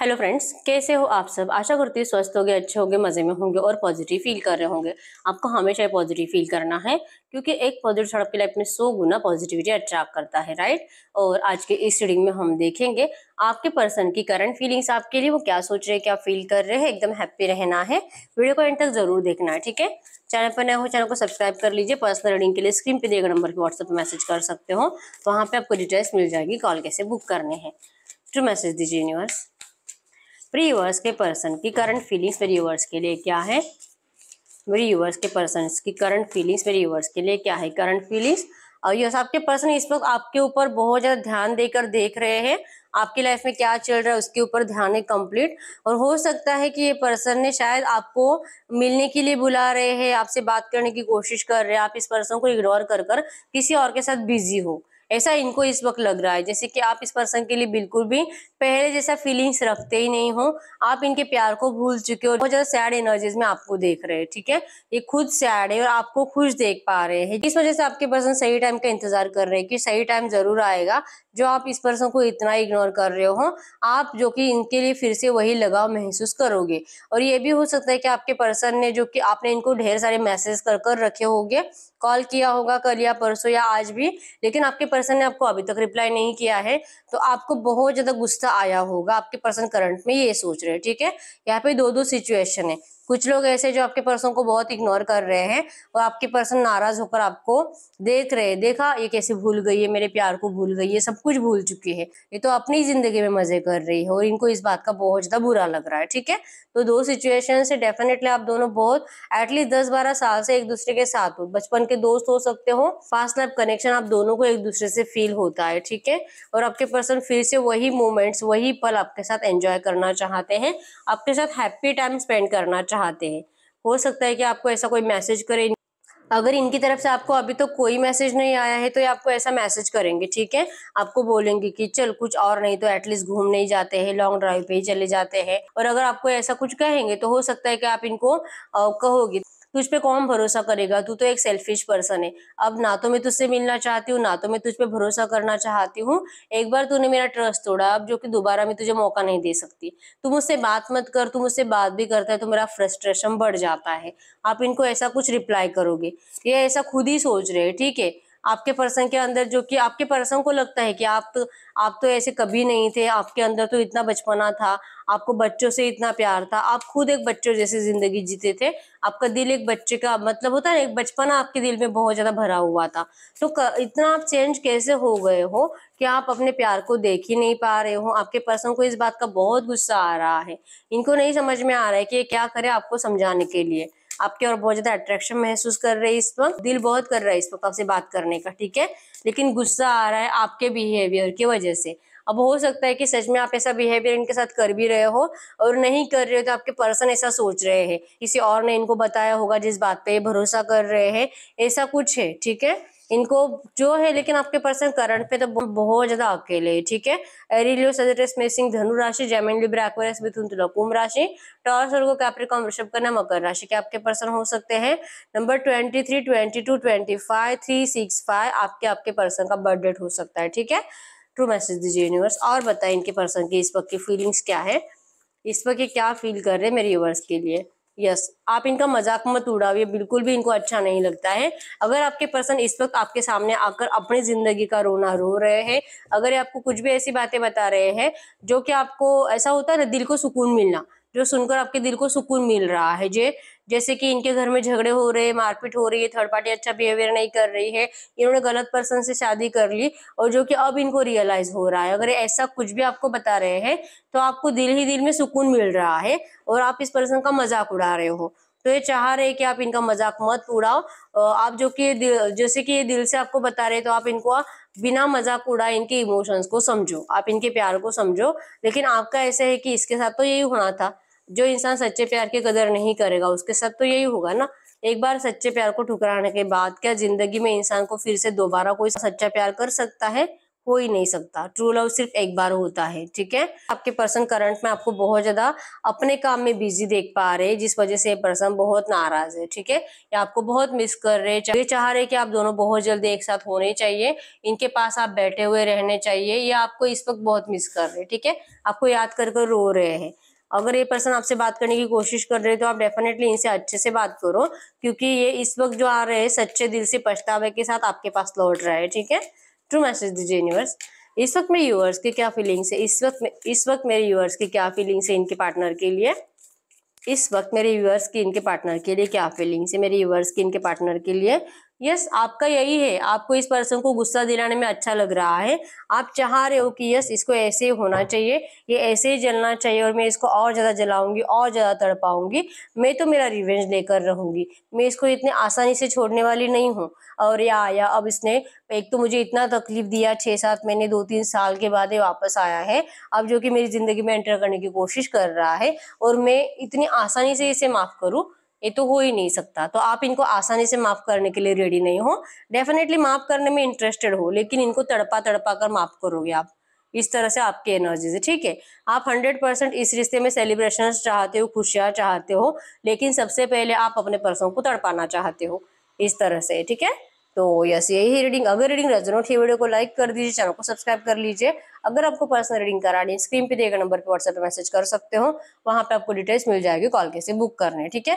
hello friends कैसे हो आप सब आशा करती हूँ स्वस्थ होगे अच्छे होगे मज़े में होंगे और पॉजिटिव फील कर रहे होंगे आपको हमेशा पॉजिटिव फील करना है क्योंकि एक पॉजिटिव सड़क की लाइफ में सौ गुना पॉजिटिविटी अट्रैक्ट करता है राइट और आज के इस रीडिंग में हम देखेंगे आपके पर्सन की करंट फीलिंग्स आपके लिए वो क्या सोच रहे हैं क्या फील कर रहे हैं एकदम हैप्पी रहना है वीडियो को एंड तक जरूर देखना है ठीक है चैनल पर नए हो चैनल को सब्सक्राइब कर लीजिए पर्सनल रीडिंग के लिए स्क्रीन पर दिए गए नंबर पर व्हाट्सएप मैसेज कर सकते हो तो वहाँ पर आपको डिटेल्स मिल जाएगी कॉल कैसे बुक करने हैं टू मैसेज दीजिए यूनिवर्स व्यूअर्स के पर्सन की करंट फीलिंग्स मेरे यूवर्स के लिए क्या है मेरे यूवर्स के पर्सन की करंट फीलिंग्स मेरे यूवर्स के लिए क्या है करंट फीलिंग्स और यूर्स आपके पर्सन इस वक्त आपके ऊपर बहुत ज्यादा ध्यान देकर देख रहे हैं आपकी लाइफ में क्या चल रहा है उसके ऊपर ध्यान है कंप्लीट और हो सकता है कि ये पर्सन ने शायद आपको मिलने के लिए बुला रहे हैं आपसे बात करने की कोशिश कर रहे हैं आप इस पर्सन को इग्नोर कर कर किसी और के साथ बिजी हो ऐसा इनको इस वक्त लग रहा है जैसे कि आप इस पर्सन के लिए बिल्कुल भी पहले जैसा फीलिंग्स रखते ही नहीं हो आप इनके प्यार को भूल चुके हो बहुत ज्यादा सैड एनर्जीज में आपको देख रहे हैं ठीक है ये खुद सैड है और आपको खुश देख पा रहे हैं इस वजह से आपके पर्सन सही टाइम का इंतजार कर रहे हैं कि सही टाइम जरूर आएगा जो आप इस पर्सन को इतना इग्नोर कर रहे हो आप जो कि इनके लिए फिर से वही लगाव महसूस करोगे और ये भी हो सकता है कि आपके पर्सन ने जो कि आपने इनको ढेर सारे मैसेज कर कर रखे होंगे कॉल किया होगा कल या परसों या आज भी लेकिन आपके पर्सन ने आपको अभी तक रिप्लाई नहीं किया है तो आपको बहुत ज़्यादा गुस्सा आया होगा आपके पर्सन करंट में ये सोच रहे हैं ठीक है यहाँ पे दो दो सिचुएशन है कुछ लोग ऐसे जो आपके पर्सन को बहुत इग्नोर कर रहे हैं और आपके पर्सन नाराज होकर आपको देख रहे हैं देखा ये कैसे भूल गई है मेरे प्यार को भूल गई है सब कुछ भूल चुकी है ये तो अपनी जिंदगी में मजे कर रही है और इनको इस बात का बहुत ज्यादा बुरा लग रहा है ठीक है तो दो सिचुएशन से डेफिनेटली आप दोनों बहुत एटलीस्ट दस बारह साल से एक दूसरे के साथ हो बचपन के दोस्त हो सकते हो फास्ट लाइफ कनेक्शन आप दोनों को एक दूसरे से फील होता है ठीक है और आपके पर्सन फिर से वही मोमेंट्स वही पल आपके साथ एंजॉय करना चाहते हैं आपके साथ हैप्पी टाइम स्पेंड करना चाहते चाहते हैं हो सकता है कि आपको ऐसा कोई मैसेज करे अगर इनकी तरफ से आपको अभी तो कोई मैसेज नहीं आया है तो ये आपको ऐसा मैसेज करेंगे ठीक है आपको बोलेंगे कि चल कुछ और नहीं तो एटलीस्ट घूमने ही जाते हैं लॉन्ग ड्राइव पे ही चले जाते हैं और अगर आपको ऐसा कुछ कहेंगे तो हो सकता है कि आप इनको कहोगे तुझ पे कौन भरोसा करेगा तू तो एक सेल्फिश पर्सन है अब ना तो मैं तुझसे मिलना चाहती हूँ ना तो मैं तुझ पे भरोसा करना चाहती हूँ एक बार तूने मेरा ट्रस्ट तोड़ा अब जो कि दोबारा मैं तुझे मौका नहीं दे सकती तुम मुझसे बात मत कर तुम मुझसे बात भी करता है तो मेरा फ्रस्ट्रेशन बढ़ जाता है आप इनको ऐसा कुछ रिप्लाई करोगे ये ऐसा खुद ही सोच रहे ठीक है आपके पर्सन के अंदर जो कि आपके पर्सन को लगता है कि आप तो आप तो ऐसे कभी नहीं थे आपके अंदर तो इतना बचपना था आपको बच्चों से इतना प्यार था आप खुद एक बच्चों जैसे जिंदगी जीते थे आपका दिल एक बच्चे का मतलब होता है एक बचपना आपके दिल में बहुत ज्यादा भरा हुआ था तो इतना आप चेंज कैसे हो गए हो कि आप अपने प्यार को देख ही नहीं पा रहे हो आपके पर्सन को इस बात का बहुत गुस्सा आ रहा है इनको नहीं समझ में आ रहा है कि ये क्या करे आपको समझाने के लिए आपके और बहुत ज्यादा अट्रैक्शन महसूस कर रही है इस वक्त दिल बहुत कर रहा है इस वक्त आपसे बात करने का ठीक है लेकिन गुस्सा आ रहा है आपके बिहेवियर की वजह से अब हो सकता है कि सच में आप ऐसा बिहेवियर इनके साथ कर भी रहे हो और नहीं कर रहे हो तो आपके पर्सन ऐसा सोच रहे हैं किसी और ने इनको बताया होगा जिस बात पे भरोसा कर रहे हैं ऐसा कुछ है ठीक है इनको जो है लेकिन आपके पर्सन करंट पे तो बहुत ज्यादा अकेले है ठीक है एरिलियो धनुराशि मेसिंग धनु राशि जैमिन मिथुन तुला कुंभ राशि टॉर्स और कैप्रिकॉम वृषभ करना मकर राशि के आपके पर्सन हो सकते हैं number twenty three twenty two twenty five three six five आपके आपके पर्सन का बर्थडेट हो सकता है ठीक है ट्रू मैसेज दीजिए यूनिवर्स और बताएं इनके पर्सन की इस वक्त की फीलिंग्स क्या है इस वक्त क्या फील कर रहे हैं मेरे यूवर्स के लिए यस आप इनका मजाक मत उड़ाओ बिल्कुल भी इनको अच्छा नहीं लगता है अगर आपके पर्सन इस वक्त आपके सामने आकर अपनी जिंदगी का रोना रो रहे हैं अगर ये आपको कुछ भी ऐसी बातें बता रहे हैं जो कि आपको ऐसा होता है ना दिल को सुकून मिलना जो सुनकर आपके दिल को सुकून मिल रहा है जे जैसे कि इनके घर में झगड़े हो रहे हैं मारपीट हो रही है थर्ड पार्टी अच्छा बिहेवियर नहीं कर रही है इन्होंने गलत पर्सन से शादी कर ली और जो कि अब इनको रियलाइज हो रहा है अगर ऐसा कुछ भी आपको बता रहे हैं तो आपको दिल ही दिल में सुकून मिल रहा है और आप इस पर्सन का मजाक उड़ा रहे हो तो ये चाह रहे कि आप इनका मजाक मत उड़ाओ आप जो कि जैसे कि ये दिल से आपको बता रहे हैं तो आप इनको बिना मजाक उड़ा इनके इमोशंस को समझो आप इनके प्यार को समझो लेकिन आपका ऐसा है कि इसके साथ तो यही होना था जो इंसान सच्चे प्यार की कदर नहीं करेगा उसके साथ तो यही होगा ना एक बार सच्चे प्यार को ठुकराने के बाद क्या जिंदगी में इंसान को फिर से दोबारा कोई सच्चा प्यार कर सकता है हो ही नहीं सकता ट्रू लव सिर्फ एक बार होता है ठीक है आपके पर्सन करंट में आपको बहुत ज्यादा अपने काम में बिजी देख पा रहे हैं जिस वजह से पर्सन बहुत नाराज है ठीक है ये आपको बहुत मिस कर रहे ये चाह रहे कि आप दोनों बहुत जल्दी एक साथ होने चाहिए इनके पास आप बैठे हुए रहने चाहिए या आपको इस वक्त बहुत मिस कर रहे हैं ठीक है आपको याद कर कर रो रहे हैं अगर ये पर्सन आपसे बात करने की कोशिश कर रहे हैं तो आप डेफिनेटली इनसे अच्छे से बात करो क्योंकि ये इस वक्त जो आ रहे हैं सच्चे दिल से पछतावे के साथ आपके पास लौट रहा है ठीक है ट्रू मैसेज दीजिए यूनिवर्स इस वक्त मेरे यूवर्स की क्या फीलिंग्स है इस वक्त में इस वक्त मेरे यूवर्स की क्या फीलिंग्स है इनके पार्टनर के लिए इस वक्त मेरे यूवर्स की इनके पार्टनर के लिए क्या फीलिंग्स है मेरे यूवर्स की इनके पार्टनर के लिए यस आपका यही है आपको इस पर्सन को गुस्सा दिलाने में अच्छा लग रहा है आप चाह रहे हो कि यस इसको ऐसे होना चाहिए ये ऐसे ही जलना चाहिए और मैं इसको और ज़्यादा जलाऊंगी और ज़्यादा तड़पाऊंगी मैं तो मेरा रिवेंज लेकर रहूंगी मैं इसको इतने आसानी से छोड़ने वाली नहीं हूँ और ये आया अब इसने एक तो मुझे इतना तकलीफ दिया छह सात महीने दो तीन साल के बाद ये वापस आया है अब जो कि मेरी ज़िंदगी में एंटर करने की कोशिश कर रहा है और मैं इतनी आसानी से इसे माफ़ करूँ ये तो हो ही नहीं सकता तो आप इनको आसानी से माफ करने के लिए रेडी नहीं हो डेफिनेटली माफ करने में इंटरेस्टेड हो लेकिन इनको तड़पा तड़पा कर माफ करोगे आप इस तरह से आपकी एनर्जी से ठीक है आप हंड्रेड परसेंट इस रिश्ते में सेलिब्रेशन चाहते हो खुशियां चाहते हो लेकिन सबसे पहले आप अपने पर्सनों को तड़पाना चाहते हो इस तरह से ठीक है तो यस यही रीडिंग अगर रीडिंग रेजोनेट है वीडियो को लाइक कर दीजिए चैनल को सब्सक्राइब कर लीजिए अगर आपको पर्सनल रीडिंग करानी है स्क्रीन पे दिए गए नंबर पर व्हाट्सएप पे मैसेज कर सकते हो वहां पे आपको डिटेल्स मिल जाएगी कॉल कैसे बुक करने ठीक है